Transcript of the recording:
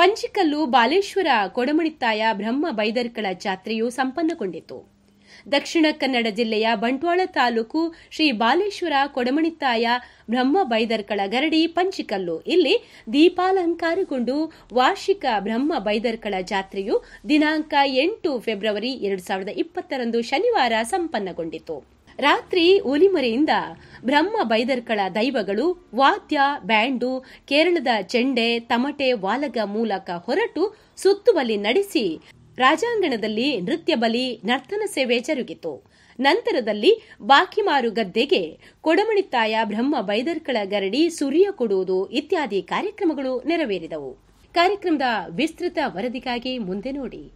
ಪಂಚಿಕಲ್ಲು ಬಾಲೇಶ್ವರ ಕೊಡಮಣಿತ್ತಾಯ ಬ್ರಹ್ಮ ಬೈದರ್ಕಳ ಜಾತ್ರೆಯು ಸಂಪನ್ನಗೊಂಡಿತು ದಕ್ಷಿಣ ಕನ್ನಡ ಜಿಲ್ಲೆಯ ಬಂಟ್ವಾಳ ತಾಲೂಕು ಶ್ರೀ ಬಾಲೇಶ್ವರ ಕೊಡಮಣಿತ್ತಾಯ ಬ್ರಹ್ಮ ಬೈದರ್ಕಳ ಗರಡಿ ಪಂಚಿಕಲ್ಲು ಇಲ್ಲಿ ದೀಪಾಲಂಕಾರಗೊಂಡು ವಾರ್ಷಿಕ ಬ್ರಹ್ಮ ಬೈದರ್ಕಳ ಜಾತ್ರೆಯು ದಿನಾಂಕ ಎಂಟು ಫೆಬ್ರವರಿ ಎರಡು ಸಾವಿರದ ಇಪ್ಪತ್ತರಂದು ಶನಿವಾರ ಸಂಪನ್ನಗೊಂಡಿತು ರಾತ್ರಿ ಉಲಿಮರೆಯಿಂದ ಬ್ರಹ್ಮ ಬೈದರ್ಕಳ ದೈವಗಳು ವಾದ್ಯ ಬ್ಯಾಂಡು ಕೇರಳದ ಚೆಂಡೆ ತಮಟೆ ವಾಲಗ ಮೂಲಕ ಹೊರಟು ಸುತ್ತುವಲ್ಲಿ ನಡೆಸಿ ರಾಜಾಂಗಣದಲ್ಲಿ ನೃತ್ಯ ಬಲಿ ನರ್ತನ ಸೇವೆ ಜರುಗಿತು ನಂತರದಲ್ಲಿ ಬಾಕಿಮಾರು ಗದ್ದೆಗೆ ಕೊಡಮಣಿತಾಯ ಬ್ರಹ್ಮ ಬೈದರ್ಕಳ ಗರಡಿ ಸುರಿಯ ಕೊಡುವುದು ಇತ್ಯಾದಿ ಕಾರ್ಯಕ್ರಮಗಳು ನೆರವೇರಿದವು ಕಾರ್ಯಕ್ರಮದ ವಿಸ್ತೃತ ವರದಿಗಾಗಿ ಮುಂದೆ ನೋಡಿ